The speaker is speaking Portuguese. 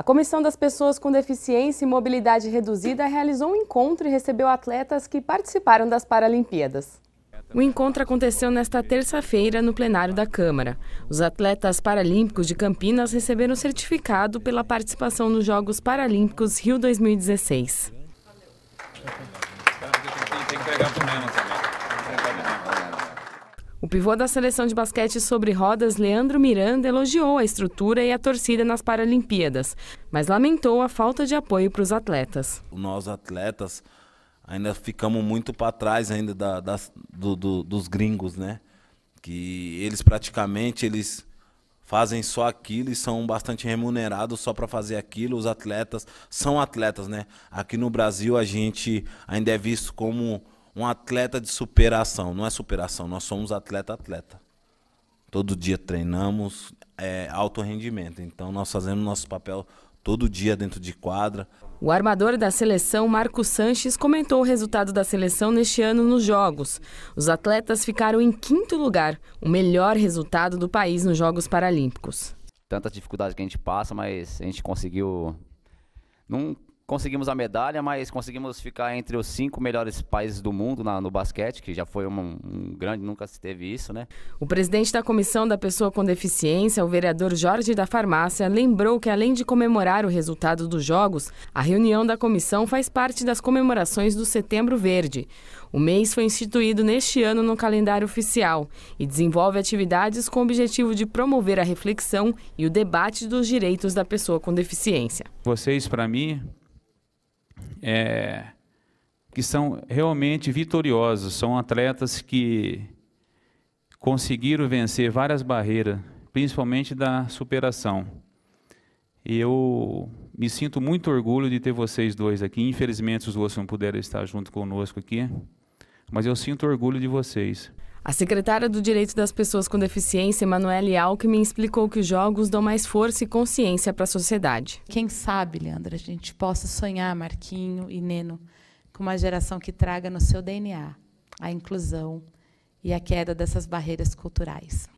A Comissão das Pessoas com Deficiência e Mobilidade Reduzida realizou um encontro e recebeu atletas que participaram das Paralimpíadas. O encontro aconteceu nesta terça-feira no plenário da Câmara. Os atletas paralímpicos de Campinas receberam certificado pela participação nos Jogos Paralímpicos Rio 2016 pivô da seleção de basquete sobre rodas, Leandro Miranda, elogiou a estrutura e a torcida nas Paralimpíadas, mas lamentou a falta de apoio para os atletas. Nós, atletas, ainda ficamos muito para trás ainda da, da, do, do, dos gringos, né? Que eles praticamente eles fazem só aquilo e são bastante remunerados só para fazer aquilo. Os atletas são atletas, né? Aqui no Brasil a gente ainda é visto como um atleta de superação. Não é superação, nós somos atleta-atleta. Todo dia treinamos é, alto rendimento, então nós fazemos nosso papel todo dia dentro de quadra. O armador da seleção, Marcos Sanches, comentou o resultado da seleção neste ano nos Jogos. Os atletas ficaram em quinto lugar, o melhor resultado do país nos Jogos Paralímpicos. Tantas dificuldades que a gente passa, mas a gente conseguiu. Não, Conseguimos a medalha, mas conseguimos ficar entre os cinco melhores países do mundo na, no basquete, que já foi um grande, nunca se teve isso, né? O presidente da Comissão da Pessoa com Deficiência, o vereador Jorge da Farmácia, lembrou que além de comemorar o resultado dos Jogos, a reunião da comissão faz parte das comemorações do Setembro Verde. O mês foi instituído neste ano no calendário oficial e desenvolve atividades com o objetivo de promover a reflexão e o debate dos direitos da pessoa com deficiência. Vocês, para mim, é, que são realmente vitoriosos, são atletas que conseguiram vencer várias barreiras, principalmente da superação. E eu me sinto muito orgulho de ter vocês dois aqui. Infelizmente, os dois não puderam estar junto conosco aqui, mas eu sinto orgulho de vocês. A secretária do Direito das Pessoas com Deficiência, Emanuele Alckmin, explicou que os jogos dão mais força e consciência para a sociedade. Quem sabe, Leandra, a gente possa sonhar, Marquinho e Neno, com uma geração que traga no seu DNA a inclusão e a queda dessas barreiras culturais.